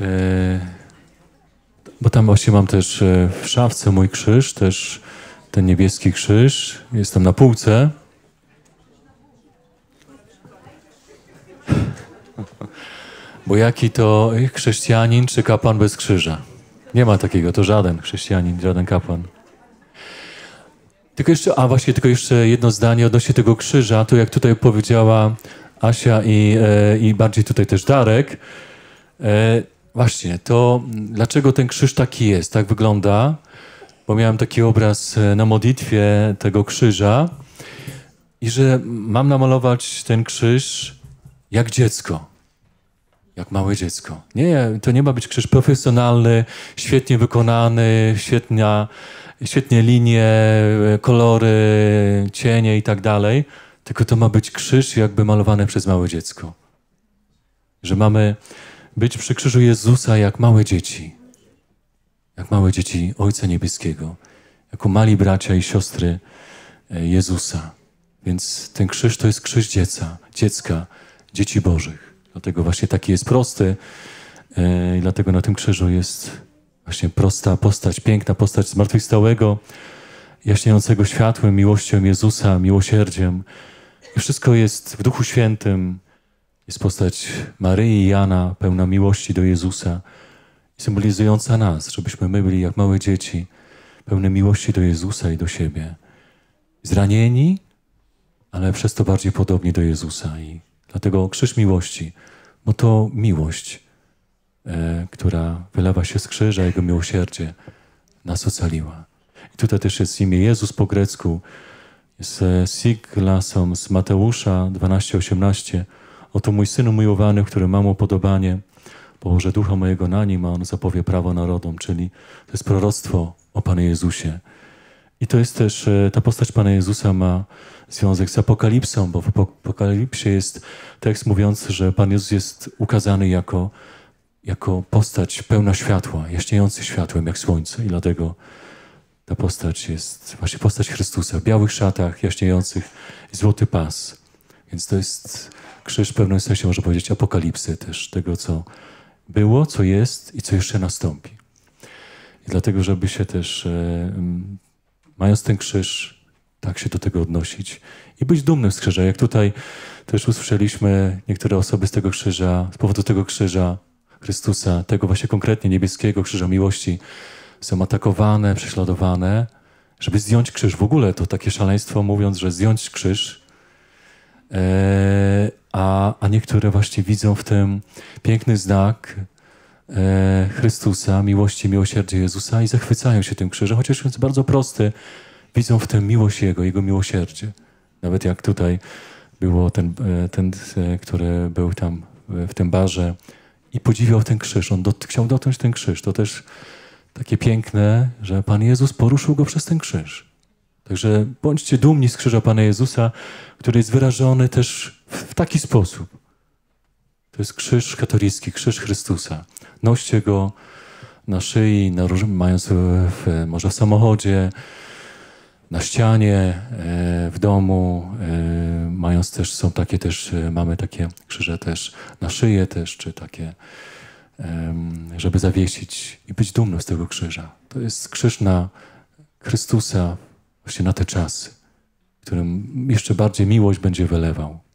E, bo tam właśnie mam też e, w szafce mój krzyż, też ten niebieski krzyż. Jestem na półce. Bo jaki to chrześcijanin czy kapłan bez krzyża? Nie ma takiego, to żaden chrześcijanin, żaden kapłan. Tylko jeszcze, a właśnie tylko jeszcze jedno zdanie odnośnie tego krzyża, to jak tutaj powiedziała Asia i, e, i bardziej tutaj też Darek, Właśnie, to dlaczego ten krzyż taki jest, tak wygląda? Bo miałem taki obraz e, na modlitwie tego krzyża i że mam namalować ten krzyż jak dziecko, jak małe dziecko. Nie, to nie ma być krzyż profesjonalny, świetnie wykonany, świetna, świetnie linie, e, kolory, cienie i tak dalej, tylko to ma być krzyż jakby malowany przez małe dziecko. Że mamy być przy krzyżu Jezusa jak małe dzieci, jak małe dzieci Ojca Niebieskiego, jako mali bracia i siostry e, Jezusa. Więc ten krzyż to jest krzyż dzieca, dziecka, dzieci Bożych. Dlatego właśnie taki jest prosty e, i dlatego na tym krzyżu jest właśnie prosta postać, piękna postać zmartwychwstałego, jaśniejącego światłem, miłością Jezusa, miłosierdziem. I wszystko jest w Duchu Świętym, jest postać Maryi i Jana, pełna miłości do Jezusa, symbolizująca nas, żebyśmy my byli jak małe dzieci, pełne miłości do Jezusa i do siebie. Zranieni, ale przez to bardziej podobni do Jezusa. I dlatego krzyż miłości, bo to miłość, e, która wylewa się z krzyża, Jego miłosierdzie nas ocaliła. I tutaj też jest imię Jezus po grecku, z e, siglasom z Mateusza 12:18 Oto mój syn umiłowany, który mam upodobanie, położę ducha mojego na nim, a on zapowie prawo narodom, czyli to jest proroctwo o Panu Jezusie. I to jest też, e, ta postać Pana Jezusa ma związek z Apokalipsą, bo w Apokalipsie jest tekst mówiący, że Pan Jezus jest ukazany jako, jako postać pełna światła, jaśniejący światłem jak słońce i dlatego ta postać jest właśnie postać Chrystusa w białych szatach jaśniejących i złoty pas. Więc to jest krzyż w pewnym sensie, można powiedzieć, apokalipsy też tego, co było, co jest i co jeszcze nastąpi. I dlatego, żeby się też, e, mając ten krzyż, tak się do tego odnosić i być dumnym z krzyża. Jak tutaj też usłyszeliśmy, niektóre osoby z tego krzyża, z powodu tego krzyża Chrystusa, tego właśnie konkretnie niebieskiego krzyża miłości, są atakowane, prześladowane. Żeby zdjąć krzyż, w ogóle to takie szaleństwo mówiąc, że zdjąć krzyż E, a, a niektóre właśnie widzą w tym piękny znak e, Chrystusa, miłości, miłosierdzie Jezusa i zachwycają się tym krzyżem, chociaż jest bardzo prosty, widzą w tym miłość Jego, Jego miłosierdzie. Nawet jak tutaj było ten, e, ten który był tam w tym barze i podziwiał ten krzyż. On chciał dotknąć ten krzyż. To też takie piękne, że Pan Jezus poruszył go przez ten krzyż. Także bądźcie dumni z krzyża Pana Jezusa, który jest wyrażony też w taki sposób. To jest krzyż katolicki, krzyż Chrystusa. Noście go na szyi, na, mając w, może w samochodzie, na ścianie, e, w domu, e, mając też, są takie też, e, mamy takie krzyże też na szyję też, czy takie, żeby zawiesić i być dumnym z tego krzyża. To jest krzyż na Chrystusa właśnie na te czasy, w którym jeszcze bardziej miłość będzie wylewał.